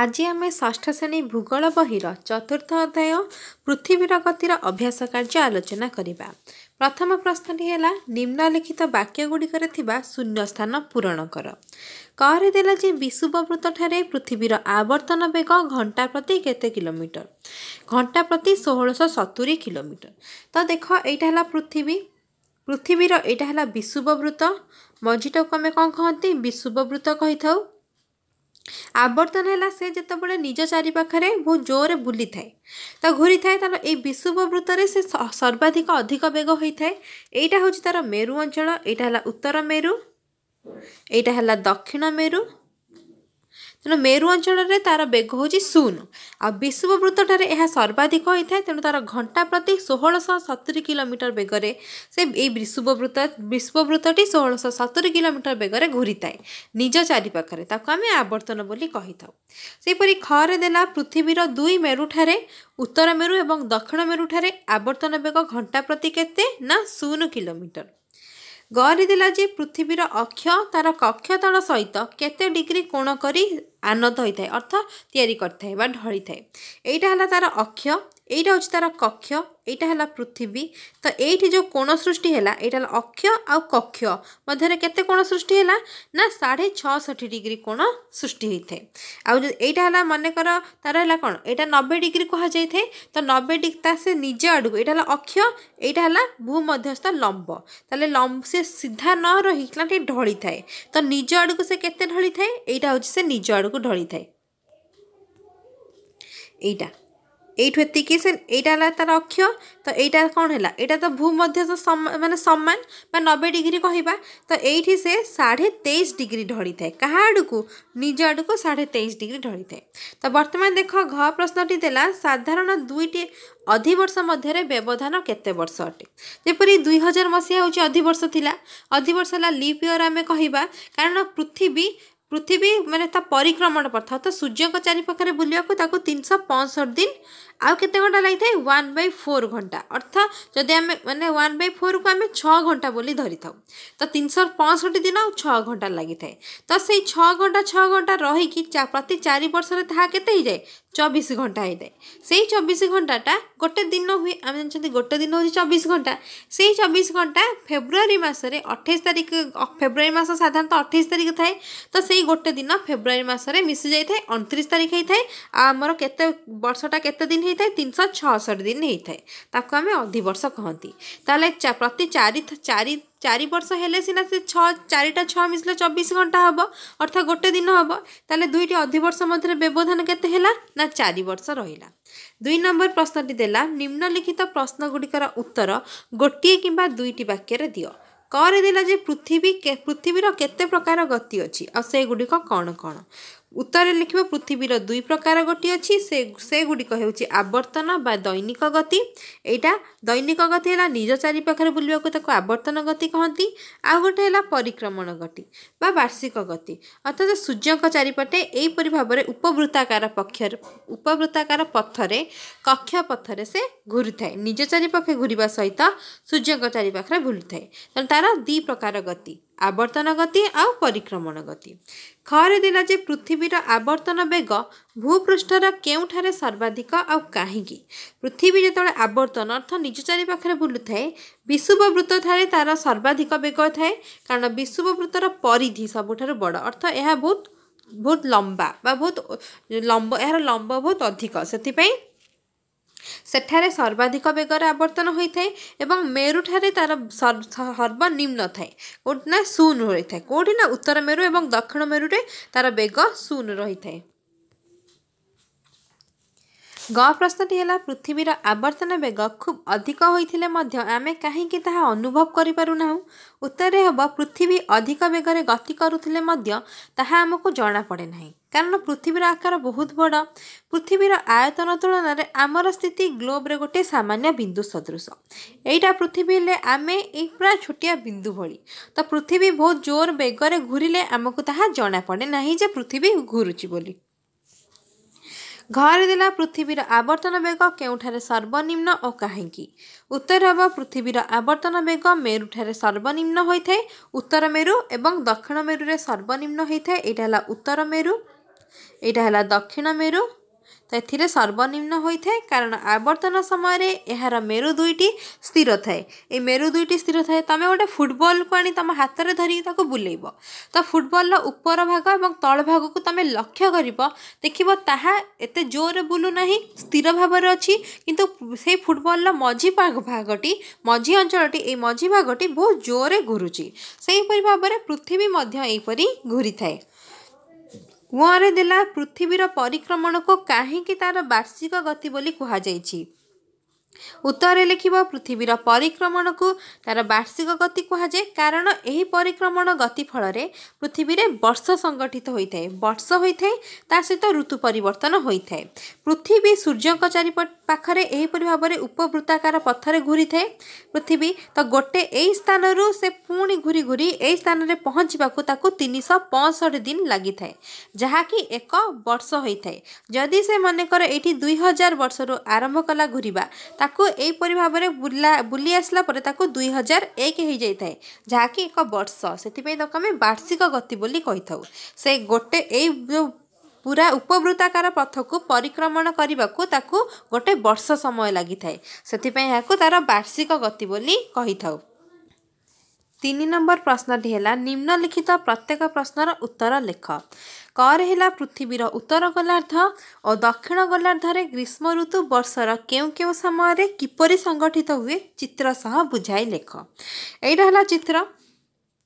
ଆଜି ଆମେ ଷଷ୍ଠ ଶ୍ରେଣୀ ଭୂଗୋଳ ବହିର ଚତୁର୍ଥ ଅଧ୍ୟାୟ ପୃଥିବୀର ଗତିର ଅଭ୍ୟାସ କାର୍ଯ୍ୟ ଆଲୋଚନା କରିବା ପ୍ରଥମ ପ୍ରଶ୍ନଟି ହେଲା ନିମ୍ନଲିଖିତ ବାକ୍ୟଗୁଡ଼ିକରେ ଥିବା ଶୂନ୍ୟସ୍ଥାନ ପୂରଣ କର କରେ ଦେଲା ଯେ ବିଶୁବବୃତ୍ତଠାରେ ପୃଥିବୀର ଆବର୍ତ୍ତନ ବେଗ ଘଣ୍ଟା ପ୍ରତି କେତେ କିଲୋମିଟର ଘଣ୍ଟା ପ୍ରତି ଷୋହଳଶହ ସତୁରି କିଲୋମିଟର ତ ଦେଖ ଏଇଟା ହେଲା ପୃଥିବୀ ପୃଥିବୀର ଏଇଟା ହେଲା ବିଶୁବବୃତ୍ତ ମଝିଟାକୁ ଆମେ କ'ଣ କହନ୍ତି ବିଶୁବବୃତ୍ତ କହିଥାଉ ଆବର୍ତ୍ତନ ହେଲା ସେ ଯେତେବେଳେ ନିଜ ଚାରିପାଖରେ ବହୁତ ଜୋରରେ ବୁଲିଥାଏ ତ ଘୁରିଥାଏ ତା'ର ଏଇ ବିଶୁଭ ବୃତ୍ତରେ ସେ ସର୍ବାଧିକ ଅଧିକ ବେଗ ହୋଇଥାଏ ଏଇଟା ହେଉଛି ତା'ର ମେରୁ ଅଞ୍ଚଳ ଏଇଟା ହେଲା ଉତ୍ତର ମେରୁ ଏଇଟା ହେଲା ଦକ୍ଷିଣ ମେରୁ ତେଣୁ ମେରୁ ଅଞ୍ଚଳରେ ତା'ର ବେଗ ହେଉଛି ଶୂନ ଆଉ ବିଶ୍ୱବୃତ୍ତଠାରେ ଏହା ସର୍ବାଧିକ ହୋଇଥାଏ ତେଣୁ ତା'ର ଘଣ୍ଟା ପ୍ରତି ଷୋହଳଶହ ସତୁରି କିଲୋମିଟର ବେଗରେ ସେ ଏଇ ବିଶ୍ୱବୃତ୍ତ ବିଶ୍ୱବୃତ୍ତଟି ଷୋହଳଶହ ସତୁରି କିଲୋମିଟର ବେଗରେ ଘୁରିଥାଏ ନିଜ ଚାରିପାଖରେ ତାକୁ ଆମେ ଆବର୍ତ୍ତନ ବୋଲି କହିଥାଉ ସେହିପରି ଖରେ ଦେଲା ପୃଥିବୀର ଦୁଇ ମେରୁଠାରେ ଉତ୍ତର ମେରୁ ଏବଂ ଦକ୍ଷିଣ ମେରୁଠାରେ ଆବର୍ତ୍ତନ ବେଗ ଘଣ୍ଟା ପ୍ରତି କେତେ ନା ଶୂନ କିଲୋମିଟର ଗରି ଦେଲା ଯେ ପୃଥିବୀର ଅକ୍ଷ ତା'ର କକ୍ଷତଳ ସହିତ କେତେ ଡିଗ୍ରୀ କୋଣ କରି ଆନତ ହୋଇଥାଏ ଅର୍ଥ ତିଆରି କରିଥାଏ ବା ଢଳିଥାଏ ଏଇଟା ହେଲା ତା'ର ଅକ୍ଷ এইটা হচ্ছে তার কক্ষ এইটা হল পৃথিবী তো এইটি যে কোণ সৃষ্টি হলা এইটা হল অক্ষ আক্ষ মধ্যে কত কোণ সৃষ্টি হলা না সাড়ে ছষট্টি ডিগ্রি কোণ সৃষ্টি হয়ে থাকে এইটা হল মনে কর তার হল কোণ এইটা নবে ডিগ্রি কুহযাই তো নবে ডিগ্রি তা সে নিজ আড়ু এইটা হল অক্ষ এইটা হল ভূমধ্যস্থ লম্ব তাহলে লম্ব সে সিধা ন রহি টি ঢলি থাকে তো নিজ আড়ু সে কত ঢলি থাকে এইটা হচ্ছে সে নিজ আড়ু ঢলি থাকে এইটা এইটু এতিকি সে এইটা হল তার অক্ষ তো এইটা কোণ হল এইটা তো ভূমধ্য মানে সমান বা নবে ডিগ্রি কহবা তো এইটি সে সাড়ে তেইশ ডিগ্রি ঢড়ি থাকে কাহা আড়ক নিজ আড়ক সাড়ে তেইশ ডিগ্রি ঢড়ি থাকে তো বর্তমান দেখ ঘ প্রশ্নটি দেলা সাধারণ দুইটি অধিবর্ষ মধ্যে ব্যবধান কেতে বর্ষ অটে যেপর দুই হাজার মশিয়া হচ্ছে অধিবর্ষ লা অধিবর্ষ হল লিপ ইয়র আমি কহবা কারণ পৃথিবী ପୃଥିବୀ ମାନେ ତା ପରିକ୍ରମଣ ପଥ ତ ସୂର୍ଯ୍ୟଙ୍କ ଚାରିପାଖରେ ବୁଲିବାକୁ ତାକୁ ତିନିଶହ ପଞ୍ଚଷଠି ଦିନ ଆଉ କେତେ ଘଣ୍ଟା ଲାଗିଥାଏ ୱାନ୍ ବାଇ ଫୋର୍ ଘଣ୍ଟା ଅର୍ଥ ଯଦି ଆମେ ମାନେ ୱାନ୍ ବାଇ ଫୋର୍କୁ ଆମେ ଛଅ ଘଣ୍ଟା ବୋଲି ଧରିଥାଉ ତ ତିନିଶହ ପଞ୍ଚଷଠି ଦିନ ଆଉ ଛଅ ଘଣ୍ଟା ଲାଗିଥାଏ ତ ସେଇ ଛଅ ଘଣ୍ଟା ଛଅ ଘଣ୍ଟା ରହିକି ପ୍ରତି ଚାରି ବର୍ଷରେ ତାହା କେତେ ହେଇଯାଏ চবিশ ঘণ্টা হয়ে সেই চবিশ ঘণ্টাটা গোটে দিন হুয়ে আমি জানি গোটে দিন হচ্ছে চবিশ ঘণ্টা সেই চবিশ ঘণ্টা ফেব্রুয়ারি মাসে অঠাইশ তারিখ ফেব্রুয়ারি মাস সাধারণত অঠাইশ তারিখ থাকে তো সেই গোটে দিন ফেব্রুয়ারি মাসে মিশি যাই থাকে অণতিশ তারিখ হয়ে থাকে আমার কেতে বর্ষটা কেতে দিন হয়ে থাকে তিনশো ছষট দিন হয়ে থাকে তাকে আমি অধিবর্ষ কহতি তাহলে প্রতি চারি চারি চারি বর্ষ হলে সিনা সে ছ চারিটা ছ মিশলে চব্বিশ ঘন্টা হব অর্থাৎ গোটে দিন হব তাহলে দুইটি অধিবর্ষ মধ্যে ব্যবধান কেতে হেলা না চারি বর্ষ রহিলা দুই নম্বর প্রশ্নটি দেলা নিম্নলিখিত প্রশ্নগুড়িকর উত্তর গোটিয়ে কিংবা দুইটি বাক্যের দিও করে দেলা যে পৃথিবী পৃথিবীর কেতে প্রকার গতি অছি আর সেগুড়িক କ'ଣ କ'ଣ ଉତ୍ତରରେ ଲେଖିବ ପୃଥିବୀର ଦୁଇ ପ୍ରକାର ଗୋଟିଏ ଅଛି ସେ ସେଗୁଡ଼ିକ ହେଉଛି ଆବର୍ତ୍ତନ ବା ଦୈନିକ ଗତି ଏଇଟା ଦୈନିକ ଗତି ହେଲା ନିଜ ଚାରିପାଖରେ ବୁଲିବାକୁ ତାକୁ ଆବର୍ତ୍ତନ ଗତି କହନ୍ତି ଆଉ ଗୋଟେ ହେଲା ପରିକ୍ରମଣ ଗତି ବା ବାର୍ଷିକ ଗତି ଅର୍ଥାତ୍ ସୂର୍ଯ୍ୟଙ୍କ ଚାରିପଟେ ଏହିପରି ଭାବରେ ଉପବୃତ୍ତାକାର ପକ୍ଷରେ ଉପବୃତ୍ତାକାର ପଥରେ କକ୍ଷ ପଥରେ ସେ ଘୁରିଥାଏ ନିଜ ଚାରିପାଖେ ଘୁରିବା ସହିତ ସୂର୍ଯ୍ୟଙ୍କ ଚାରିପାଖରେ ବୁଲୁଥାଏ ତେଣୁ ତା'ର ଦୁଇ ପ୍ରକାର ଗତି ଆବର୍ତ୍ତନ ଗତି ଆଉ ପରିକ୍ରମଣ ଗତି ଖରେ ଦେଲା ଯେ ପୃଥିବୀର ଆବର୍ତ୍ତନ ବେଗ ଭୂପୃଷ୍ଠର କେଉଁଠାରେ ସର୍ବାଧିକ ଆଉ କାହିଁକି ପୃଥିବୀ ଯେତେବେଳେ ଆବର୍ତ୍ତନ ଅର୍ଥ ନିଜ ଚାରିପାଖରେ ବୁଲୁଥାଏ ବିଷୁବ ବୃତ୍ତଠାରେ ତା'ର ସର୍ବାଧିକ ବେଗ ଥାଏ କାରଣ ବିଷୁବ ବୃତ୍ତର ପରିଧି ସବୁଠାରୁ ବଡ଼ ଅର୍ଥ ଏହା ବହୁତ ବହୁତ ଲମ୍ବା ବା ବହୁତ ଲମ୍ବ ଏହାର ଲମ୍ବ ବହୁତ ଅଧିକ ସେଥିପାଇଁ ସେଠାରେ ସର୍ବାଧିକ ବେଗରେ ଆବର୍ତ୍ତନ ହୋଇଥାଏ ଏବଂ ମେରୁଠାରେ ତା'ର ସର୍ବନିମ୍ନ ଥାଏ କେଉଁଠି ନା ଶୂନ ରହିଥାଏ କେଉଁଠି ନା ଉତ୍ତର ମେରୁ ଏବଂ ଦକ୍ଷିଣ ମେରୁରେ ତା'ର ବେଗ ଶୂନ ରହିଥାଏ ଗ ପ୍ରଶ୍ନଟି ହେଲା ପୃଥିବୀର ଆବର୍ତ୍ତନ ବେଗ ଖୁବ୍ ଅଧିକ ହୋଇଥିଲେ ମଧ୍ୟ ଆମେ କାହିଁକି ତାହା ଅନୁଭବ କରିପାରୁନାହୁଁ ଉତ୍ତରରେ ହେବ ପୃଥିବୀ ଅଧିକ ବେଗରେ ଗତି କରୁଥିଲେ ମଧ୍ୟ ତାହା ଆମକୁ ଜଣାପଡ଼େ ନାହିଁ କାରଣ ପୃଥିବୀର ଆକାର ବହୁତ ବଡ଼ ପୃଥିବୀର ଆୟତନ ତୁଳନାରେ ଆମର ସ୍ଥିତି ଗ୍ଲୋବରେ ଗୋଟିଏ ସାମାନ୍ୟ ବିନ୍ଦୁ ସଦୃଶ ଏଇଟା ପୃଥିବୀ ହେଲେ ଆମେ ଏଇ ପୁରା ଛୋଟିଆ ବିନ୍ଦୁ ଭଳି ତ ପୃଥିବୀ ବହୁତ ଜୋର ବେଗରେ ଘୁରିଲେ ଆମକୁ ତାହା ଜଣାପଡ଼େ ନାହିଁ ଯେ ପୃଥିବୀ ଘୁରୁଛି ବୋଲି ଘରେ ଦେଲା ପୃଥିବୀର ଆବର୍ତ୍ତନ ବେଗ କେଉଁଠାରେ ସର୍ବନିମ୍ନ ଓ କାହିଁକି ଉତ୍ତର ହେବ ପୃଥିବୀର ଆବର୍ତ୍ତନ ବେଗ ମେରୁଠାରେ ସର୍ବନିମ୍ନ ହୋଇଥାଏ ଉତ୍ତର ମେରୁ ଏବଂ ଦକ୍ଷିଣ ମେରୁରେ ସର୍ବନିମ୍ନ ହୋଇଥାଏ ଏଇଟା ହେଲା ଉତ୍ତର ମେରୁ ଏଇଟା ହେଲା ଦକ୍ଷିଣ ମେରୁ ତ ଏଥିରେ ସର୍ବନିମ୍ନ ହୋଇଥାଏ କାରଣ ଆବର୍ତ୍ତନ ସମୟରେ ଏହାର ମେରୁ ଦୁଇଟି ସ୍ଥିର ଥାଏ ଏଇ ମେରୁ ଦୁଇଟି ସ୍ଥିର ଥାଏ ତୁମେ ଗୋଟେ ଫୁଟବଲ୍କୁ ଆଣି ତୁମ ହାତରେ ଧରିକି ତାକୁ ବୁଲେଇବ ତ ଫୁଟବଲ୍ର ଉପର ଭାଗ ଏବଂ ତଳ ଭାଗକୁ ତୁମେ ଲକ୍ଷ୍ୟ କରିବ ଦେଖିବ ତାହା ଏତେ ଜୋରରେ ବୁଲୁନାହିଁ ସ୍ଥିର ଭାବରେ ଅଛି କିନ୍ତୁ ସେଇ ଫୁଟବଲ୍ର ମଝି ଭାଗଟି ମଝି ଅଞ୍ଚଳଟି ଏଇ ମଝି ଭାଗଟି ବହୁତ ଜୋରରେ ଘୁରୁଛି ସେହିପରି ଭାବରେ ପୃଥିବୀ ମଧ୍ୟ ଏହିପରି ଘୁରିଥାଏ କୁଆଁରେ ଦେଲା ପୃଥିବୀର ପରିକ୍ରମଣକୁ କାହିଁକି ତାର ବାର୍ଷିକ ଗତି ବୋଲି କୁହାଯାଇଛି ଉତ୍ତରରେ ଲେଖିବ ପୃଥିବୀର ପରିକ୍ରମଣକୁ ତା'ର ବାର୍ଷିକ ଗତି କୁହାଯାଏ କାରଣ ଏହି ପରିକ୍ରମଣ ଗତି ଫଳରେ ପୃଥିବୀରେ ବର୍ଷ ସଂଗଠିତ ହୋଇଥାଏ ବର୍ଷ ହୋଇଥାଏ ତା ସହିତ ଋତୁ ପରିବର୍ତ୍ତନ ହୋଇଥାଏ ପୃଥିବୀ ସୂର୍ଯ୍ୟଙ୍କ ଚାରି ପାଖରେ ଏହିପରି ଭାବରେ ଉପବୃତ୍ତାକାର ପଥରେ ଘୁରିଥାଏ ପୃଥିବୀ ତ ଗୋଟେ ଏହି ସ୍ଥାନରୁ ସେ ପୁଣି ଘୁରି ଘୁରି ଏହି ସ୍ଥାନରେ ପହଞ୍ଚିବାକୁ ତାକୁ ତିନିଶହ ପଞ୍ଚଷଠି ଦିନ ଲାଗିଥାଏ ଯାହାକି ଏକ ବର୍ଷ ହୋଇଥାଏ ଯଦି ସେ ମନେକର ଏଇଠି ଦୁଇ ହଜାର ବର୍ଷରୁ ଆରମ୍ଭ କଲା ଘୁରିବା ତାକୁ ଏହିପରି ଭାବରେ ବୁଲା ବୁଲି ଆସିଲା ପରେ ତାକୁ ଦୁଇ ହଜାର ଏକ ହେଇଯାଇଥାଏ ଯାହାକି ଏକ ବର୍ଷ ସେଥିପାଇଁ ତାକୁ ଆମେ ବାର୍ଷିକ ଗତି ବୋଲି କହିଥାଉ ସେ ଗୋଟେ ଏଇ ପୁରା ଉପବୃତାକାର ପଥକୁ ପରିକ୍ରମଣ କରିବାକୁ ତାକୁ ଗୋଟେ ବର୍ଷ ସମୟ ଲାଗିଥାଏ ସେଥିପାଇଁ ଏହାକୁ ତା'ର ବାର୍ଷିକ ଗତି ବୋଲି କହିଥାଉ ତିନି ନମ୍ବର ପ୍ରଶ୍ନଟି ହେଲା ନିମ୍ନଲିଖିତ ପ୍ରତ୍ୟେକ ପ୍ରଶ୍ନର ଉତ୍ତର ଲେଖ କରେ ହେଲା ପୃଥିବୀର ଉତ୍ତର ଗୋଲାର୍ଦ୍ଧ ଓ ଦକ୍ଷିଣ ଗୋଲାର୍ଦ୍ଧରେ ଗ୍ରୀଷ୍ମ ଋତୁ ବର୍ଷର କେଉଁ କେଉଁ ସମୟରେ କିପରି ସଂଗଠିତ ହୁଏ ଚିତ୍ର ସହ ବୁଝାଇ ଲେଖ ଏଇଟା ହେଲା ଚିତ୍ର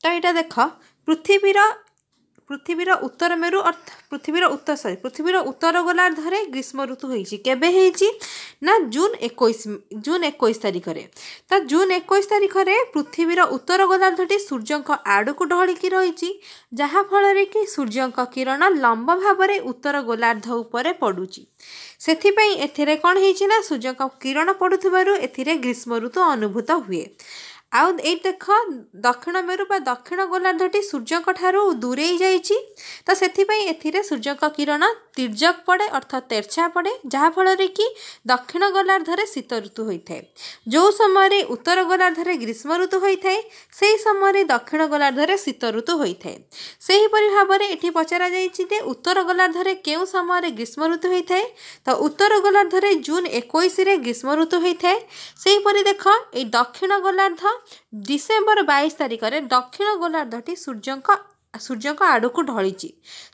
ତ ଏଇଟା ଦେଖ ପୃଥିବୀର পৃথিবীর উত্তর মেরু অর্থ পৃথিবীর উত্তর সরি পৃথিবীর উত্তর গোলার্ধরে গ্রীষ্ম ঋতু হয়েছে কেবে হয়েছে না জুন একুশ জুন একুশ তারিখে তা জুন একুশ তারিখে পৃথিবীর উত্তর গোলার্ধটি সূর্যঙ্ক আড়ক ঢহলিকি রয়েছে যাহাফଳରେ কি সূর্যঙ্ক কিরণ লম্ব ভাবে উত্তর গোলার্ধ উপরে পড়ুଛି ସେଥିପାଇଁ ଏଥିରେ କ'ଣ ହେଇଛି ନା ସୂର୍ଯ୍ୟଙ୍କ କିରଣ ପଡ଼ୁଥିବାରୁ ଏଥିରେ ଗ୍ରୀଷ୍ମ ଋତୁ ଅନୁଭୂତ ହୁଏ ଆଉ ଏଇ ଦେଖ ଦକ୍ଷିଣ ମେରୁ ବା ଦକ୍ଷିଣ ଗୋଲାର୍ଦ୍ଧଟି ସୂର୍ଯ୍ୟଙ୍କଠାରୁ ଦୂରେଇ ଯାଇଛି ତ ସେଥିପାଇଁ ଏଥିରେ ସୂର୍ଯ୍ୟଙ୍କ କିରଣ তির্যক পড়ে অর্থাৎ তেরছা পড়ে ଯାହାଫଳରେ କି ଦକ୍ଷିଣ ଗୋଲାର୍ଦ୍ଧରେ ଶୀତ ଋତୁ ହୋଇଥାଏ ଯେଉଁ ସମୟରେ ଉତ୍ତର ଗୋଲାର୍ଦ୍ଧରେ ଗ୍ରୀଷ୍ମ ଋତୁ ହୋଇଥାଏ ସେହି ସମୟରେ ଦକ୍ଷିଣ ଗୋଲାର୍ଦ୍ଧରେ ଶୀତ ଋତୁ ହୋଇଥାଏ ସେହିପରି ଭାବରେ ଏଠି ପଚରାଯାଇଛି ଯେ ଉତ୍ତର ଗୋଲାର୍ଦ୍ଧରେ କେଉଁ ସମୟରେ ଗ୍ରୀଷ୍ମ ଋତୁ ହୋଇଥାଏ ତ ଉତ୍ତର ଗୋଲାର୍ଦ୍ଧରେ ଜୁନ୍ ଏକୋଇଶରେ ଗ୍ରୀଷ୍ମ ଋତୁ ହୋଇଥାଏ ସେହିପରି ଦେଖ ଏଇ ଦକ୍ଷିଣ ଗୋଲାର୍ଦ୍ଧ ଡିସେମ୍ବର ବାଇଶ ତାରିଖରେ ଦକ୍ଷିଣ ଗୋଲାର୍ଦ୍ଧଟି ସୂର୍ଯ୍ୟଙ୍କ ସୂର୍ଯ୍ୟଙ୍କ ଆଡ଼କୁ ଢଳିଛି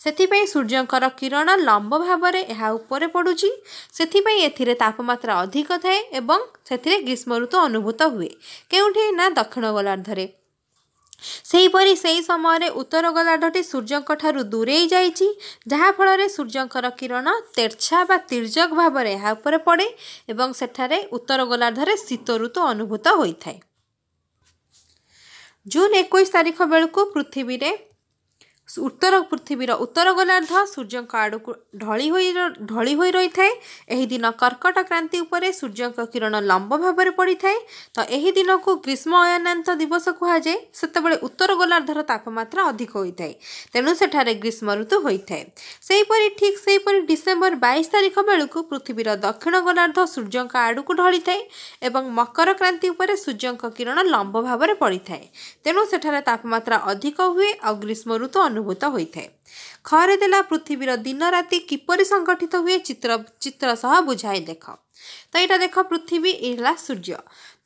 ସେଥିପାଇଁ ସୂର୍ଯ୍ୟଙ୍କର କିରଣ ଲମ୍ବ ଭାବରେ ଏହା ଉପରେ ପଡ଼ୁଛି ସେଥିପାଇଁ ଏଥିରେ ତାପମାତ୍ରା ଅଧିକ ଥାଏ ଏବଂ ସେଥିରେ ଗ୍ରୀଷ୍ମ ଋତୁ ଅନୁଭୂତ ହୁଏ କେଉଁଠି ନା ଦକ୍ଷିଣ ଗୋଲାର୍ଦ୍ଧରେ ସେହିପରି ସେହି ସମୟରେ ଉତ୍ତର ଗୋଲାର୍ଧଟି ସୂର୍ଯ୍ୟଙ୍କଠାରୁ ଦୂରେଇ ଯାଇଛି ଯାହାଫଳରେ ସୂର୍ଯ୍ୟଙ୍କର କିରଣ ତେର୍ଛା ବା ତୀର୍ଯ୍ୟକ ଭାବରେ ଏହା ଉପରେ ପଡ଼େ ଏବଂ ସେଠାରେ ଉତ୍ତର ଗୋଲାର୍ଦ୍ଧରେ ଶୀତ ଋତୁ ଅନୁଭୂତ ହୋଇଥାଏ ଜୁନ୍ ଏକୋଇଶ ତାରିଖ ବେଳକୁ ପୃଥିବୀରେ ଉତ୍ତର ପୃଥିବୀର ଉତ୍ତର ଗୋଲାର୍ଦ୍ଧ ସୂର୍ଯ୍ୟଙ୍କ ଆଡ଼କୁ ଢଳି ହୋଇ ଢଳି ହୋଇ ରହିଥାଏ ଏହି ଦିନ କର୍କଟ କ୍ରାନ୍ତି ଉପରେ ସୂର୍ଯ୍ୟଙ୍କ କିରଣ ଲମ୍ବ ଭାବରେ ପଡ଼ିଥାଏ ତ ଏହି ଦିନକୁ ଗ୍ରୀଷ୍ମ ଅୟନାନ୍ତ ଦିବସ କୁହାଯାଏ ସେତେବେଳେ ଉତ୍ତର ଗୋଲାର୍ଦ୍ଧର ତାପମାତ୍ରା ଅଧିକ ହୋଇଥାଏ ତେଣୁ ସେଠାରେ ଗ୍ରୀଷ୍ମ ଋତୁ ହୋଇଥାଏ ସେହିପରି ଠିକ୍ ସେହିପରି ଡିସେମ୍ବର ବାଇଶ ତାରିଖ ବେଳକୁ ପୃଥିବୀର ଦକ୍ଷିଣ ଗୋଲାର୍ଦ୍ଧ ସୂର୍ଯ୍ୟଙ୍କ ଆଡ଼କୁ ଢଳିଥାଏ ଏବଂ ମକର କ୍ରାନ୍ତି ଉପରେ ସୂର୍ଯ୍ୟଙ୍କ କିରଣ ଲମ୍ବ ଭାବରେ ପଡ଼ିଥାଏ ତେଣୁ ସେଠାରେ ତାପମାତ୍ରା ଅଧିକ ହୁଏ ଆଉ ଗ୍ରୀଷ୍ମ ଋତୁ ଅନୁଭୂତ ଅନୁଭୂତ ହୋଇଥାଏ ଖରେ ଦେଲା ପୃଥିବୀର ଦିନ ରାତି କିପରି ସଂଗଠିତ ହୁଏ ଚିତ୍ର ଚିତ୍ର ସହ ବୁଝାଇ ଦେଖ ତ ଏଇଟା ଦେଖ ପୃଥିବୀ ହେଲା ସୂର୍ଯ୍ୟ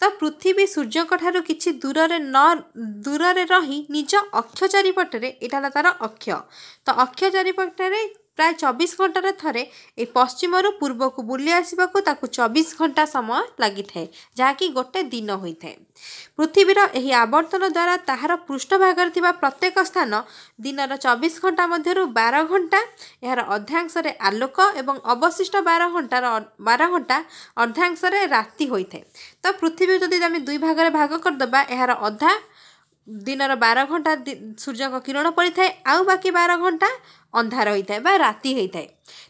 ତ ପୃଥିବୀ ସୂର୍ଯ୍ୟଙ୍କ ଠାରୁ କିଛି ଦୂରରେ ନ ଦୂରରେ ରହି ନିଜ ଅକ୍ଷ ଚାରିପଟରେ ଏଇଟା ହେଲା ତାର ଅକ୍ଷ ତ ଅକ୍ଷ ଚାରିପଟରେ ପ୍ରାୟ ଚବିଶ ଘଣ୍ଟାରେ ଥରେ ଏ ପଶ୍ଚିମରୁ ପୂର୍ବକୁ ବୁଲି ଆସିବାକୁ ତାକୁ ଚବିଶ ଘଣ୍ଟା ସମୟ ଲାଗିଥାଏ ଯାହାକି ଗୋଟେ ଦିନ ହୋଇଥାଏ ପୃଥିବୀର ଏହି ଆବର୍ତ୍ତନ ଦ୍ୱାରା ତାହାର ପୃଷ୍ଠଭାଗରେ ଥିବା ପ୍ରତ୍ୟେକ ସ୍ଥାନ ଦିନର ଚବିଶ ଘଣ୍ଟା ମଧ୍ୟରୁ ବାର ଘଣ୍ଟା ଏହାର ଅର୍ଦ୍ଧାଂଶରେ ଆଲୋକ ଏବଂ ଅବଶିଷ୍ଟ ବାର ଘଣ୍ଟାର ବାର ଘଣ୍ଟା ଅର୍ଦ୍ଧାଂଶରେ ରାତି ହୋଇଥାଏ ତ ପୃଥିବୀ ଯଦି ଆମେ ଦୁଇ ଭାଗରେ ଭାଗ କରିଦେବା ଏହାର ଅଧା ଦିନର ବାର ଘଣ୍ଟା ସୂର୍ଯ୍ୟଙ୍କ କିରଣ ପଡ଼ିଥାଏ ଆଉ ବାକି ବାର ଘଣ୍ଟା ଅନ୍ଧାର ହୋଇଥାଏ ବା ରାତି ହୋଇଥାଏ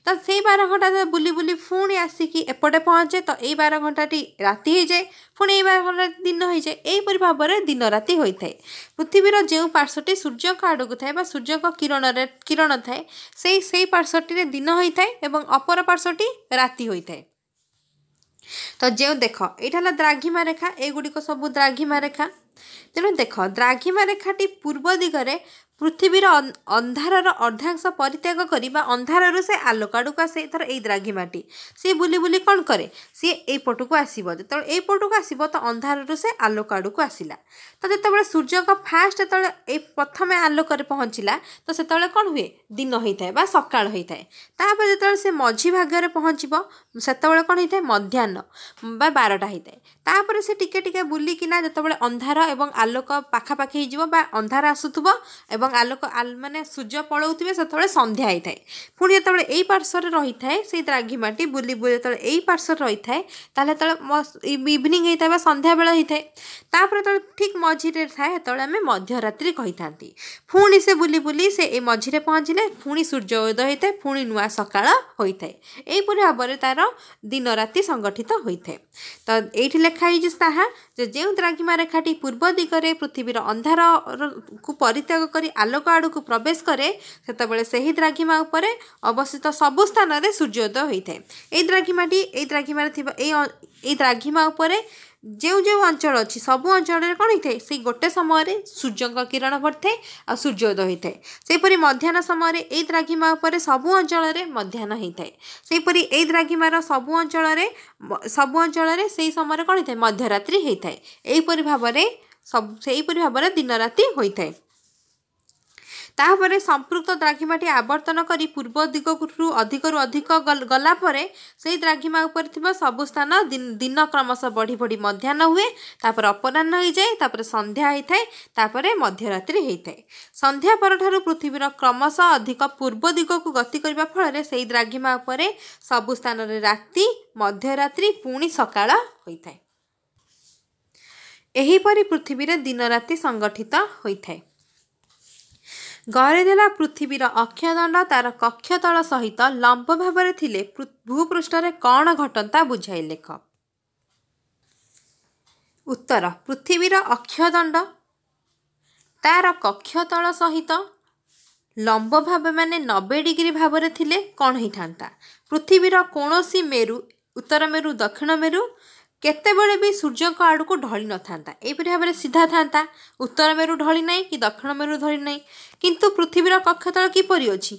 ତ ସେଇ ବାର ଘଣ୍ଟା ବୁଲି ବୁଲି ପୁଣି ଆସିକି ଏପଟେ ପହଞ୍ଚେ ତ ଏଇ ବାର ଘଣ୍ଟାଟି ରାତି ହୋଇଯାଏ ପୁଣି ଏଇ ବାର ଘଣ୍ଟା ଦିନ ହୋଇଯାଏ ଏହିପରି ଭାବରେ ଦିନ ରାତି ହୋଇଥାଏ ପୃଥିବୀର ଯେଉଁ ପାର୍ଶ୍ୱଟି ସୂର୍ଯ୍ୟଙ୍କ ଆଡ଼କୁ ଥାଏ ବା ସୂର୍ଯ୍ୟଙ୍କ କିରଣରେ କିରଣ ଥାଏ ସେଇ ସେଇ ପାର୍ଶ୍ୱଟିରେ ଦିନ ହୋଇଥାଏ ଏବଂ ଅପର ପାର୍ଶ୍ୱଟି ରାତି ହୋଇଥାଏ ତ ଯେଉଁ ଦେଖ ଏଇଟା ହେଲା ଦ୍ରାଘିମା ରେଖା ଏଗୁଡ଼ିକ ସବୁ ଦ୍ରାଘିମା ରେଖା ତେଣୁ ଦେଖ ଦ୍ରାଘିମା ରେଖାଟି ପୂର୍ବ ଦିଗରେ ପୃଥିବୀର ଅନ୍ଧାରର ଅର୍ଦ୍ଧାଂଶ ପରିତ୍ୟାଗ କରି ବା ଅନ୍ଧାରରୁ ସେ ଆଲୋକ ଆଡ଼କୁ ଆସେ ଏଥର ଏଇ ଦ୍ରାଘିମାଟି ସିଏ ବୁଲି ବୁଲି କ'ଣ କରେ ସିଏ ଏଇପଟକୁ ଆସିବ ଯେତେବେଳେ ଏଇପଟକୁ ଆସିବ ତ ଅନ୍ଧାରରୁ ସେ ଆଲୋକ ଆଡ଼କୁ ଆସିଲା ତ ଯେତେବେଳେ ସୂର୍ଯ୍ୟଙ୍କ ଫାଷ୍ଟ ଯେତେବେଳେ ଏଇ ପ୍ରଥମେ ଆଲୋକରେ ପହଞ୍ଚିଲା ତ ସେତେବେଳେ କ'ଣ ହୁଏ ଦିନ ହୋଇଥାଏ ବା ସକାଳ ହୋଇଥାଏ ତାପରେ ଯେତେବେଳେ ସେ ମଝି ଭାଗରେ ପହଞ୍ଚିବ ସେତେବେଳେ କ'ଣ ହେଇଥାଏ ମଧ୍ୟାହ୍ନ ବା ବାରଟା ହେଇଥାଏ ତା'ପରେ ସେ ଟିକେ ଟିକେ ବୁଲିକିନା ଯେତେବେଳେ ଅନ୍ଧାର ଏବଂ ଆଲୋକ ପାଖାପାଖି ହେଇଯିବ ବା ଅନ୍ଧାର ଆସୁଥିବ ଏବଂ ଆଲୋକ ମାନେ ସୂର୍ଯ୍ୟ ପଳାଉଥିବେ ସେତେବେଳେ ସନ୍ଧ୍ୟା ହେଇଥାଏ ପୁଣି ଯେତେବେଳେ ଏଇ ପାର୍ଶ୍ୱରେ ରହିଥାଏ ସେଇ ଦ୍ରାଘିମାଟି ବୁଲି ବୁଲି ଯେତେବେଳେ ଏଇ ପାର୍ଶ୍ୱରେ ରହିଥାଏ ତାହେଲେ ଯେତେବେଳେ ଇଭିନିଂ ହେଇଥାଏ ବା ସନ୍ଧ୍ୟାବେଳ ହେଇଥାଏ ତା'ପରେ ଯେତେବେଳେ ଠିକ୍ ମଝିରେ ଥାଏ ସେତେବେଳେ ଆମେ ମଧ୍ୟରାତ୍ରି କହିଥାନ୍ତି ପୁଣି ସେ ବୁଲି ବୁଲି ସେ ଏ ମଝିରେ ପହଞ୍ଚିଲେ ପୁଣି ସୂର୍ଯ୍ୟ ଉଦୟ ହେଇଥାଏ ପୁଣି ନୂଆ ସକାଳ ହୋଇଥାଏ ଏହିପରି ଭାବରେ ତା'ର ଦିନରାତି ସଂଗଠିତ ହୋଇଥାଏ ତ ଏଇଠି ଲେଖା ହେଇଛି ତାହା ଯେ ଯେଉଁ ଦ୍ରାଘିମା ରେଖାଟି ପୂର୍ବ ଦିଗରେ ପୃଥିବୀର ଅନ୍ଧାରକୁ ପରିତ୍ୟାଗ କରି ଆଲୋକ ଆଡ଼କୁ ପ୍ରବେଶ କରେ ସେତେବେଳେ ସେହି ଦ୍ରାଘିମା ଉପରେ ଅବସ୍ଥିତ ସବୁ ସ୍ଥାନରେ ସୂର୍ଯ୍ୟୋଦୟ ହୋଇଥାଏ ଏଇ ଦ୍ରାଘିମାଟି ଏଇ ଦ୍ରାଘିମାରେ ଥିବା ଏଇ ଏଇ ଦ୍ରାଘିମା ଉପରେ ଯେଉଁ ଯେଉଁ ଅଞ୍ଚଳ ଅଛି ସବୁ ଅଞ୍ଚଳରେ କ'ଣ ହୋଇଥାଏ ସେଇ ଗୋଟେ ସମୟରେ ସୂର୍ଯ୍ୟଙ୍କ କିରଣ ପଡ଼ିଥାଏ ଆଉ ସୂର୍ଯ୍ୟୋଦୟ ହୋଇଥାଏ ସେହିପରି ମଧ୍ୟାହ୍ନ ସମୟରେ ଏଇ ଦ୍ରାଘିମା ଉପରେ ସବୁ ଅଞ୍ଚଳରେ ମଧ୍ୟାହ୍ନ ହୋଇଥାଏ ସେହିପରି ଏଇ ଦ୍ରାଘିମାର ସବୁ ଅଞ୍ଚଳରେ ସବୁ ଅଞ୍ଚଳରେ ସେହି ସମୟରେ କ'ଣ ହୋଇଥାଏ ମଧ୍ୟରାତ୍ରି ହୋଇଥାଏ ଏହିପରି ଭାବରେ ସବୁ ସେହିପରି ଭାବରେ ଦିନରାତି ହୋଇଥାଏ ତାପରେ ସମ୍ପୃକ୍ତ ଦ୍ରାଘିମାଟି ଆବର୍ତ୍ତନ କରି ପୂର୍ବ ଦିଗରୁ ଅଧିକରୁ ଅଧିକ ଗଲା ପରେ ସେହି ଦ୍ରାଘିମା ଉପରେ ଥିବା ସବୁ ସ୍ଥାନ ଦିନ କ୍ରମଶଃ ବଢ଼ି ବଢ଼ି ମଧ୍ୟାହ୍ନ ହୁଏ ତାପରେ ଅପରାହ୍ନ ହୋଇଯାଏ ତାପରେ ସନ୍ଧ୍ୟା ହୋଇଥାଏ ତାପରେ ମଧ୍ୟରାତ୍ରି ହୋଇଥାଏ ସନ୍ଧ୍ୟା ପରଠାରୁ ପୃଥିବୀର କ୍ରମଶଃ ଅଧିକ ପୂର୍ବ ଦିଗକୁ ଗତି କରିବା ଫଳରେ ସେହି ଦ୍ରାଘିମା ଉପରେ ସବୁ ସ୍ଥାନରେ ରାତି ମଧ୍ୟରାତ୍ରି ପୁଣି ସକାଳ ହୋଇଥାଏ ଏହିପରି ପୃଥିବୀରେ ଦିନରାତି ସଂଗଠିତ ହୋଇଥାଏ ଘରେ ଗହରିଦେଲା ପୃଥିବୀର ଅକ୍ଷ ଦଣ୍ଡ ତାର କକ୍ଷତଳ ସହିତ ଲମ୍ବ ଭାବରେ ଥିଲେ ଭୂପୃଷ୍ଠରେ କ'ଣ ଘଟନ୍ତା ବୁଝାଇ ଲେଖ ଉତ୍ତର ପୃଥିବୀର ଅକ୍ଷ ଦଣ୍ଡ ତାର କକ୍ଷ ତଳ ସହିତ ଲମ୍ବ ଭାବେ ମାନେ ନବେ ଡିଗ୍ରୀ ଭାବରେ ଥିଲେ କ'ଣ ହେଇଥାନ୍ତା ପୃଥିବୀର କୌଣସି ମେରୁ ଉତ୍ତର ମେରୁ ଦକ୍ଷିଣ ମେରୁ କେତେବେଳେ ବି ସୂର୍ଯ୍ୟଙ୍କ ଆଡ଼କୁ ଢଳି ନଥାନ୍ତା ଏହିପରି ଭାବରେ ସିଧା ଥାନ୍ତା ଉତ୍ତର ମେରୁ ଢଳି ନାହିଁ କି ଦକ୍ଷିଣ ମେରୁ ଢଳି ନାହିଁ କିନ୍ତୁ ପୃଥିବୀର କକ୍ଷତଳ କିପରି ଅଛି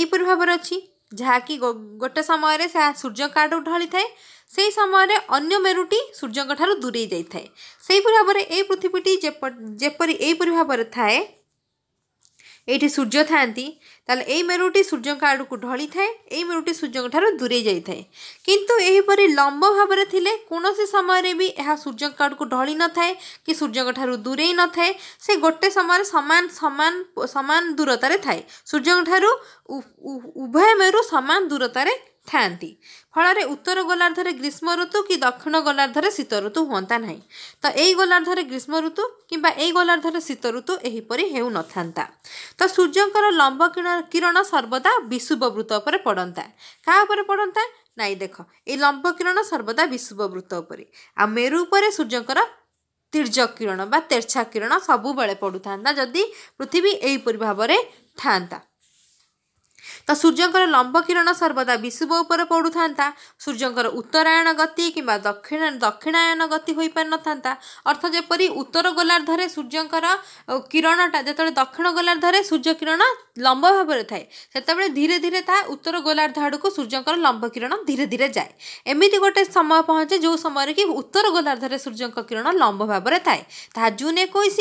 ଏହିପରି ଭାବରେ ଅଛି ଯାହାକି ଗୋଟେ ସମୟରେ ସେ ସୂର୍ଯ୍ୟଙ୍କ ଆଡ଼କୁ ଢଳିଥାଏ ସେହି ସମୟରେ ଅନ୍ୟ ମେରୁଟି ସୂର୍ଯ୍ୟଙ୍କ ଠାରୁ ଦୂରେଇ ଯାଇଥାଏ ସେହିପରି ଭାବରେ ଏହି ପୃଥିବୀଟି ଯେପରି ଏହିପରି ଭାବରେ ଥାଏ ଏଇଠି ସୂର୍ଯ୍ୟ ଥାଆନ୍ତି ତାହେଲେ ଏହି ମେରୁଟି ସୂର୍ଯ୍ୟଙ୍କ ଆଡ଼କୁ ଢଳିଥାଏ ଏହି ମେରୁଟି ସୂର୍ଯ୍ୟଙ୍କ ଠାରୁ ଦୂରେଇ ଯାଇଥାଏ କିନ୍ତୁ ଏହିପରି ଲମ୍ବ ଭାବରେ ଥିଲେ କୌଣସି ସମୟରେ ବି ଏହା ସୂର୍ଯ୍ୟଙ୍କ ଆଡ଼କୁ ଢଳି ନଥାଏ କି ସୂର୍ଯ୍ୟଙ୍କ ଠାରୁ ଦୂରେଇ ନଥାଏ ସେ ଗୋଟେ ସମୟରେ ସମାନ ସମାନ ସମାନ ଦୂରତାରେ ଥାଏ ସୂର୍ଯ୍ୟଙ୍କ ଠାରୁ ଉଭୟ ମେରୁ ସମାନ ଦୂରତାରେ ଥାନ୍ତି ଫଳରେ ଉତ୍ତର ଗୋଲାର୍ଦ୍ଧରେ ଗ୍ରୀଷ୍ମ ଋତୁ କି ଦକ୍ଷିଣ ଗୋଲାର୍ଦ୍ଧରେ ଶୀତ ଋତୁ ହୁଅନ୍ତା ନାହିଁ ତ ଏଇ ଗୋଲାର୍ଦ୍ଧରେ ଗ୍ରୀଷ୍ମ ଋତୁ କିମ୍ବା ଏଇ ଗୋଲାର୍ଦ୍ଧରେ ଶୀତ ଋତୁ ଏହିପରି ହେଉନଥାନ୍ତା ତ ସୂର୍ଯ୍ୟଙ୍କର ଲମ୍ବ କିରଣ ସର୍ବଦା ବିଶୁଭ ବୃତ ଉପରେ ପଡ଼ନ୍ତା କାହା ଉପରେ ପଡ଼ନ୍ତା ନାଇଁ ଦେଖ ଏଇ ଲମ୍ବ କିରଣ ସର୍ବଦା ବିଶୁଭ ବୃତ ଉପରେ ଆଉ ମେରୁ ଉପରେ ସୂର୍ଯ୍ୟଙ୍କର ତୀର୍ଯ୍ୟ କିରଣ ବା ତେର୍ଛା କିରଣ ସବୁବେଳେ ପଡ଼ୁଥାନ୍ତା ଯଦି ପୃଥିବୀ ଏହିପରି ଭାବରେ ଥାନ୍ତା ତ ସୂର୍ଯ୍ୟଙ୍କର ଲମ୍ବ କିରଣ ସର୍ବଦା ବିଶୁବ ଉପରେ ପଡ଼ୁଥାନ୍ତା ସୂର୍ଯ୍ୟଙ୍କର ଉତ୍ତରାୟଣ ଗତି କିମ୍ବା ଦକ୍ଷିଣ ଦକ୍ଷିଣାୟନ ଗତି ହୋଇପାରିନଥାନ୍ତା ଅର୍ଥ ଯେପରି ଉତ୍ତର ଗୋଲାର୍ଦ୍ଧରେ ସୂର୍ଯ୍ୟଙ୍କର କିରଣଟା ଯେତେବେଳେ ଦକ୍ଷିଣ ଗୋଲାର୍ଦ୍ଧରେ ସୂର୍ଯ୍ୟ କିରଣ ଲମ୍ବ ଭାବରେ ଥାଏ ସେତେବେଳେ ଧୀରେ ଧୀରେ ତାହା ଉତ୍ତର ଗୋଲାର୍ଦ୍ଧ ଆଡ଼କୁ ସୂର୍ଯ୍ୟଙ୍କର ଲମ୍ବ କିରଣ ଧୀରେ ଧୀରେ ଯାଏ ଏମିତି ଗୋଟେ ସମୟ ପହଞ୍ଚେ ଯେଉଁ ସମୟରେ କି ଉତ୍ତର ଗୋଲାର୍ଦ୍ଧରେ ସୂର୍ଯ୍ୟଙ୍କ କିରଣ ଲମ୍ବ ଭାବରେ ଥାଏ ତାହା ଜୁନ୍ ଏକୋଇଶ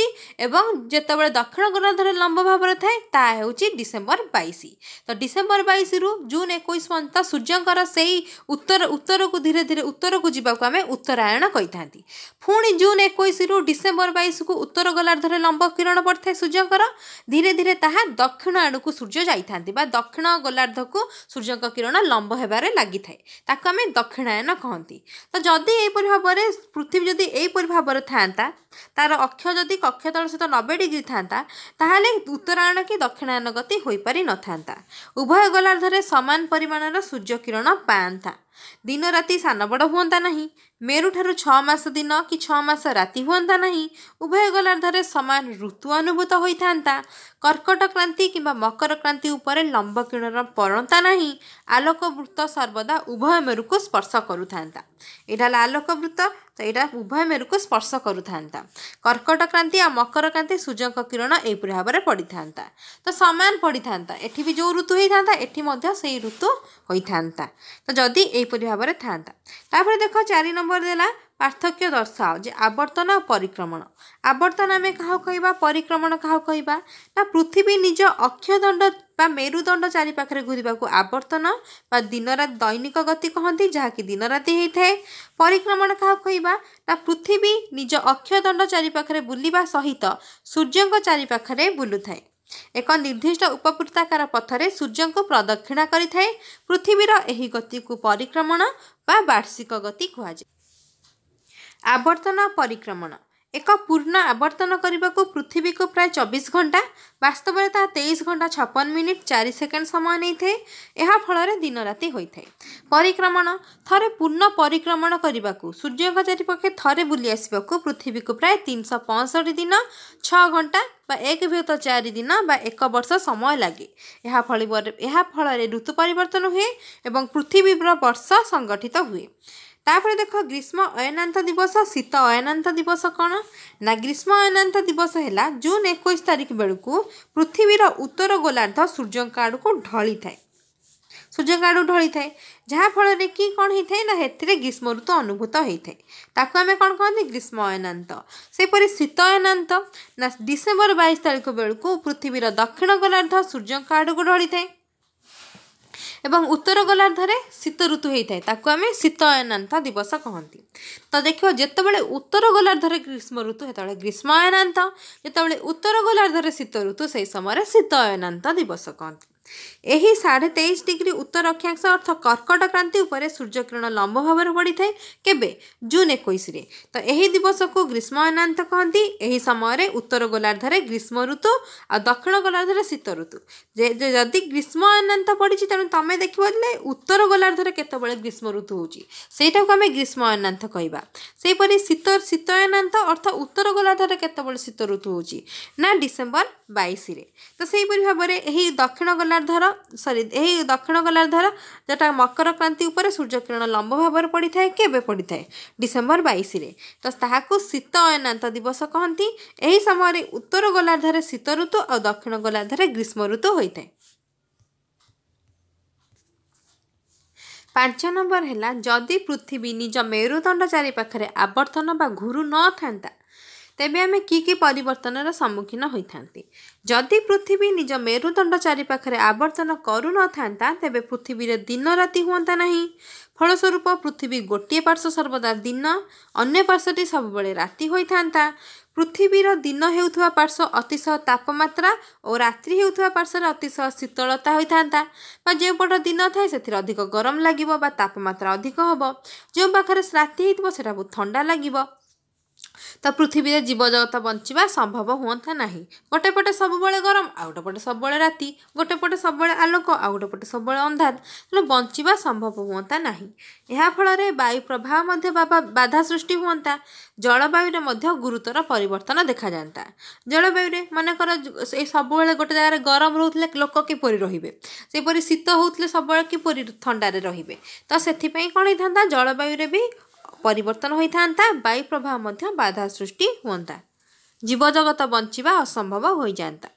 ଏବଂ ଯେତେବେଳେ ଦକ୍ଷିଣ ଗୋଲାର୍ଦ୍ଧରେ ଲମ୍ବ ଭାବରେ ଥାଏ ତାହା ହେଉଛି ଡିସେମ୍ବର ବାଇଶ ତ ଡିସେମ୍ବର ବାଇଶରୁ ଜୁନ୍ ଏକୋଇଶ ପର୍ଯ୍ୟନ୍ତ ସୂର୍ଯ୍ୟଙ୍କର ସେଇ ଉତ୍ତର ଉତ୍ତରକୁ ଧୀରେ ଧୀରେ ଉତ୍ତରକୁ ଯିବାକୁ ଆମେ ଉତ୍ତରାୟଣ କହିଥାନ୍ତି ପୁଣି ଜୁନ୍ ଏକୋଇଶରୁ ଡିସେମ୍ବର ବାଇଶକୁ ଉତ୍ତର ଗୋଲାର୍ଦ୍ଧରେ ଲମ୍ବ କିରଣ ପଡ଼ିଥାଏ ସୂର୍ଯ୍ୟଙ୍କର ଧୀରେ ଧୀରେ ତାହା ଦକ୍ଷିଣ ଆଡ଼କୁ ସୂର୍ଯ୍ୟ ଯାଇଥାନ୍ତି ବା ଦକ୍ଷିଣ ଗୋଲାର୍ଦ୍ଧକୁ ସୂର୍ଯ୍ୟଙ୍କ କିରଣ ଲମ୍ବ ହେବାରେ ଲାଗିଥାଏ ତାକୁ ଆମେ ଦକ୍ଷିଣାୟନ କହନ୍ତି ତ ଯଦି ଏହିପରି ଭାବରେ ପୃଥିବୀ ଯଦି ଏହିପରି ଭାବରେ ଥାଆନ୍ତା ତାର ଅକ୍ଷ ଯଦି କକ୍ଷ ତଳ ସହିତ ନବେ ଡିଗ୍ରୀ ଥାଆନ୍ତା ତାହେଲେ ଉତ୍ତରାୟଣ କି ଦକ୍ଷିଣାୟନ ଗତି ହୋଇପାରିନଥାନ୍ତା ଉଭୟ ଗୋଲାର୍ଦ୍ଧରେ ସମାନ ପରିମାଣର ସୂର୍ଯ୍ୟକିରଣ ପାଆନ୍ତା ଦିନ ରାତି ସାନ ବଡ଼ ହୁଅନ୍ତା ନାହିଁ ମେରୁଠାରୁ ଛଅ ମାସ ଦିନ କି ଛଅ ମାସ ରାତି ହୁଅନ୍ତା ନାହିଁ ଉଭୟ ଗୋଲାର୍ଦ୍ଧରେ ସମାନ ଋତୁ ଅନୁଭୂତ ହୋଇଥାନ୍ତା କର୍କଟ କ୍ରାନ୍ତି କିମ୍ବା ମକର କ୍ରାନ୍ତି ଉପରେ ଲମ୍ବ କିଣର ପରନ୍ତା ନାହିଁ ଆଲୋକବୃତ୍ତ ସର୍ବଦା ଉଭୟ ମେରୁକୁ ସ୍ପର୍ଶ କରୁଥାନ୍ତା ଏଇଟା ହେଲା ଆଲୋକବୃତ୍ତ ତ ଏଇଟା ଉଭୟ ମେରୁକୁ ସ୍ପର୍ଶ କରୁଥାନ୍ତା କର୍କଟ କ୍ରାନ୍ତି ଆଉ ମକର କ୍ରାନ୍ତି ସୂର୍ଯ୍ୟଙ୍କ କିରଣ ଏହିପରି ଭାବରେ ପଡ଼ିଥାନ୍ତା ତ ସମାନ ପଡ଼ିଥାନ୍ତା ଏଠି ବି ଯେଉଁ ଋତୁ ହୋଇଥାନ୍ତା ଏଠି ମଧ୍ୟ ସେଇ ଋତୁ ହୋଇଥାନ୍ତା ତ ଯଦି ଏହି ଏହିପରି ଭାବରେ ଥାଆନ୍ତା ତାପରେ ଦେଖ ଚାରି ନମ୍ବର ଦେଲା ପାର୍ଥକ୍ୟ ଦର୍ଶାଅ ଯେ ଆବର୍ତ୍ତନ ଆଉ ପରିକ୍ରମଣ ଆବର୍ତ୍ତନ ଆମେ କାହାକୁ କହିବା ପରିକ୍ରମଣ କାହାକୁ କହିବା ନା ପୃଥିବୀ ନିଜ ଅକ୍ଷୟଦଣ୍ଡ ବା ମେରୁଦଣ୍ଡ ଚାରିପାଖରେ ଘୁରିବାକୁ ଆବର୍ତ୍ତନ ବା ଦିନରାତି ଦୈନିକ ଗତି କହନ୍ତି ଯାହାକି ଦିନରାତି ହେଇଥାଏ ପରିକ୍ରମଣ କାହାକୁ କହିବା ନା ପୃଥିବୀ ନିଜ ଅକ୍ଷୟଦଣ୍ଡ ଚାରିପାଖରେ ବୁଲିବା ସହିତ ସୂର୍ଯ୍ୟଙ୍କ ଚାରିପାଖରେ ବୁଲୁଥାଏ ଏକ ନିର୍ଦ୍ଦିଷ୍ଟ ଉପକୃତାକାର ପଥରେ ସୂର୍ଯ୍ୟଙ୍କୁ ପ୍ରଦକ୍ଷିଣା କରିଥାଏ ପୃଥିବୀର ଏହି ଗତିକୁ ପରିକ୍ରମଣ ବା ବାର୍ଷିକ ଗତି କୁହାଯାଏ ଆବର୍ତ୍ତନ ପରିକ୍ରମଣ ଏକ ପୂର୍ଣ୍ଣ ଆବର୍ତ୍ତନ କରିବାକୁ ପୃଥିବୀକୁ ପ୍ରାୟ ଚବିଶ ଘଣ୍ଟା ବାସ୍ତବରେ ତାହା ତେଇଶ ଘଣ୍ଟା ଛପନ ମିନିଟ୍ ଚାରି ସେକେଣ୍ଡ ସମୟ ନେଇଥାଏ ଏହାଫଳରେ ଦିନରାତି ହୋଇଥାଏ ପରିକ୍ରମଣ ଥରେ ପୂର୍ଣ୍ଣ ପରିକ୍ରମଣ କରିବାକୁ ସୂର୍ଯ୍ୟଙ୍କ ଚାରିପାଖେ ଥରେ ବୁଲି ଆସିବାକୁ ପୃଥିବୀକୁ ପ୍ରାୟ ତିନିଶହ ପଞ୍ଚଷଠି ଦିନ ଛଅ ଘଣ୍ଟା ବା ଏକ ବିହୁତ ଚାରି ଦିନ ବା ଏକ ବର୍ଷ ସମୟ ଲାଗେ ଏହାଫଳ ଏହାଫଳରେ ଋତୁ ପରିବର୍ତ୍ତନ ହୁଏ ଏବଂ ପୃଥିବୀର ବର୍ଷ ସଂଗଠିତ ହୁଏ ତାପରେ ଦେଖ ଗ୍ରୀଷ୍ମ ଅୟନାନ୍ତ ଦିବସ ଶୀତ ଅୟନାନ୍ତ ଦିବସ କ'ଣ ନା ଗ୍ରୀଷ୍ମ ଅୟନାନ୍ତ ଦିବସ ହେଲା ଜୁନ୍ ଏକୋଇଶ ତାରିଖ ବେଳକୁ ପୃଥିବୀର ଉତ୍ତର ଗୋଲାର୍ଦ୍ଧ ସୂର୍ଯ୍ୟଙ୍କ ଆଡ଼କୁ ଢଳିଥାଏ ସୂର୍ଯ୍ୟଙ୍କ ଆଡ଼କୁ ଢଳିଥାଏ ଯାହାଫଳରେ କି କ'ଣ ହେଇଥାଏ ନା ସେଥିରେ ଗ୍ରୀଷ୍ମ ଋତୁ ଅନୁଭୂତ ହୋଇଥାଏ ତାକୁ ଆମେ କ'ଣ କହନ୍ତି ଗ୍ରୀଷ୍ମ ଅୟନାନ୍ତ ସେହିପରି ଶୀତ ଅୟନାନ୍ତ ନା ଡିସେମ୍ବର ବାଇଶ ତାରିଖ ବେଳକୁ ପୃଥିବୀର ଦକ୍ଷିଣ ଗୋଲାର୍ଦ୍ଧ ସୂର୍ଯ୍ୟଙ୍କ ଆଡ଼କୁ ଢଳିଥାଏ ଏବଂ ଉତ୍ତର ଗୋଲାର୍ଦ୍ଧରେ ଶୀତ ଋତୁ ହୋଇଥାଏ ତାକୁ ଆମେ ଶୀତ ଅୟନାନ୍ତା ଦିବସ କହନ୍ତି ତ ଦେଖିବ ଯେତେବେଳେ ଉତ୍ତର ଗୋଲାର୍ଦ୍ଧରେ ଗ୍ରୀଷ୍ମ ଋତୁ ସେତେବେଳେ ଗ୍ରୀଷ୍ମ ଅୟନାନ୍ତ ଯେତେବେଳେ ଉତ୍ତର ଗୋଲାର୍ଦ୍ଧରେ ଶୀତ ଋତୁ ସେହି ସମୟରେ ଶୀତ ଅୟନାନ୍ତ ଦିବସ କହନ୍ତି ଏହି ସାଢ଼େ ତେଇଶ ଡିଗ୍ରୀ ଉତ୍ତର ଅକ୍ଷାଂଶ ଅର୍ଥ କର୍କଟ କ୍ରାନ୍ତି ଉପରେ ସୂର୍ଯ୍ୟକିରଣ ଲମ୍ବ ଭାବରେ ପଡ଼ିଥାଏ କେବେ ଜୁନ୍ ଏକୋଇଶରେ ତ ଏହି ଦିବସକୁ ଗ୍ରୀଷ୍ମ ଅନାନ୍ତ କହନ୍ତି ଏହି ସମୟରେ ଉତ୍ତର ଗୋଲାର୍ଦ୍ଧରେ ଗ୍ରୀଷ୍ମ ଋତୁ ଆଉ ଦକ୍ଷିଣ ଗୋଲାର୍ଦ୍ଧରେ ଶୀତ ଋତୁ ଯଦି ଗ୍ରୀଷ୍ମ ଅନାନ୍ତ ପଡ଼ିଛି ତେଣୁ ତୁମେ ଦେଖିବ ଯେ ଉତ୍ତର ଗୋଲାର୍ଦ୍ଧରେ କେତେବେଳେ ଗ୍ରୀଷ୍ମ ଋତୁ ହେଉଛି ସେଇଟାକୁ ଆମେ ଗ୍ରୀଷ୍ମ ଅନାନ୍ତ କହିବା ସେହିପରି ଶୀତ ଶୀତ ଅନାନ୍ତ ଅର୍ଥ ଉତ୍ତର ଗୋଲାର୍ଦ୍ଧରେ କେତେବେଳେ ଶୀତ ଋତୁ ହେଉଛି ନା ଡିସେମ୍ବର ବାଇଶରେ ତ ସେହିପରି ଭାବରେ ଏହି ଦକ୍ଷିଣ ଗୋଲାର୍ଦ୍ଧ ଗୋଲାର୍ଦ୍ଧର ସରି ଏହି ଦକ୍ଷିଣ ଗୋଲାର୍ଦ୍ଧର ଯେଉଁଟା ମକରକ୍ରାନ୍ତି ଉପରେ ସୂର୍ଯ୍ୟକିରଣ ଲମ୍ବ ଭାବରେ ପଡ଼ିଥାଏ କେବେ ପଡ଼ିଥାଏ ଡିସେମ୍ବର ବାଇଶରେ ତ ତାହାକୁ ଶୀତ ଅୟନାନ୍ତ ଦିବସ କହନ୍ତି ଏହି ସମୟରେ ଉତ୍ତର ଗୋଲାର୍ଦ୍ଧରେ ଶୀତ ଋତୁ ଆଉ ଦକ୍ଷିଣ ଗୋଲାର୍ଦ୍ଧରେ ଗ୍ରୀଷ୍ମ ଋତୁ ହୋଇଥାଏ ପାଞ୍ଚ ନମ୍ବର ହେଲା ଯଦି ପୃଥିବୀ ନିଜ ମେରୁଦଣ୍ଡ ଚାରିପାଖରେ ଆବର୍ତ୍ତନ ବା ଘୁରୁ ନଥାନ୍ତା ତେବେ ଆମେ କି କି ପରିବର୍ତ୍ତନର ସମ୍ମୁଖୀନ ହୋଇଥାନ୍ତି ଯଦି ପୃଥିବୀ ନିଜ ମେରୁଦଣ୍ଡ ଚାରିପାଖରେ ଆବର୍ତ୍ତନ କରୁନଥାନ୍ତା ତେବେ ପୃଥିବୀରେ ଦିନ ରାତି ହୁଅନ୍ତା ନାହିଁ ଫଳସ୍ୱରୂପ ପୃଥିବୀ ଗୋଟିଏ ପାର୍ଶ୍ୱ ସର୍ବଦା ଦିନ ଅନ୍ୟ ପାର୍ଶ୍ୱଟି ସବୁବେଳେ ରାତି ହୋଇଥାନ୍ତା ପୃଥିବୀର ଦିନ ହେଉଥିବା ପାର୍ଶ୍ୱ ଅତିଶୟ ତାପମାତ୍ରା ଓ ରାତ୍ରି ହେଉଥିବା ପାର୍ଶ୍ୱରେ ଅତିଶୟ ଶୀତଳତା ହୋଇଥାନ୍ତା ବା ଯେଉଁପଟ ଦିନ ଥାଏ ସେଥିରେ ଅଧିକ ଗରମ ଲାଗିବ ବା ତାପମାତ୍ରା ଅଧିକ ହେବ ଯେଉଁ ପାଖରେ ରାତି ହେଇଥିବ ସେଟା ବହୁତ ଥଣ୍ଡା ଲାଗିବ ତ ପୃଥିବୀରେ ଜୀବଜଗତ ବଞ୍ଚିବା ସମ୍ଭବ ହୁଅନ୍ତା ନାହିଁ ଗୋଟେ ପଟେ ସବୁବେଳେ ଗରମ ଆଉ ଗୋଟେ ପଟେ ସବୁବେଳେ ରାତି ଗୋଟେ ପଟେ ସବୁବେଳେ ଆଲୋକ ଆଉ ଗୋଟେ ପଟେ ସବୁବେଳେ ଅନ୍ଧାର ତେଣୁ ବଞ୍ଚିବା ସମ୍ଭବ ହୁଅନ୍ତା ନାହିଁ ଏହା ଫଳରେ ବାୟୁ ପ୍ରବାହ ମଧ୍ୟ ବାଧା ସୃଷ୍ଟି ହୁଅନ୍ତା ଜଳବାୟୁରେ ମଧ୍ୟ ଗୁରୁତର ପରିବର୍ତ୍ତନ ଦେଖାଯାଆନ୍ତା ଜଳବାୟୁରେ ମନେକର ଏ ସବୁବେଳେ ଗୋଟେ ଜାଗାରେ ଗରମ ରହୁଥିଲେ ଲୋକ କିପରି ରହିବେ ସେହିପରି ଶୀତ ହେଉଥିଲେ ସବୁବେଳେ କିପରି ଥଣ୍ଡାରେ ରହିବେ ତ ସେଥିପାଇଁ କ'ଣ ହେଇଥାନ୍ତା ଜଳବାୟୁରେ ବି ପରିବର୍ତ୍ତନ ହୋଇଥାନ୍ତା ବାୟୁ ପ୍ରବାହ ମଧ୍ୟ ବାଧା ସୃଷ୍ଟି ହୁଅନ୍ତା ଜୀବଜଗତ ବଞ୍ଚିବା ଅସମ୍ଭବ ହୋଇଯାଆନ୍ତା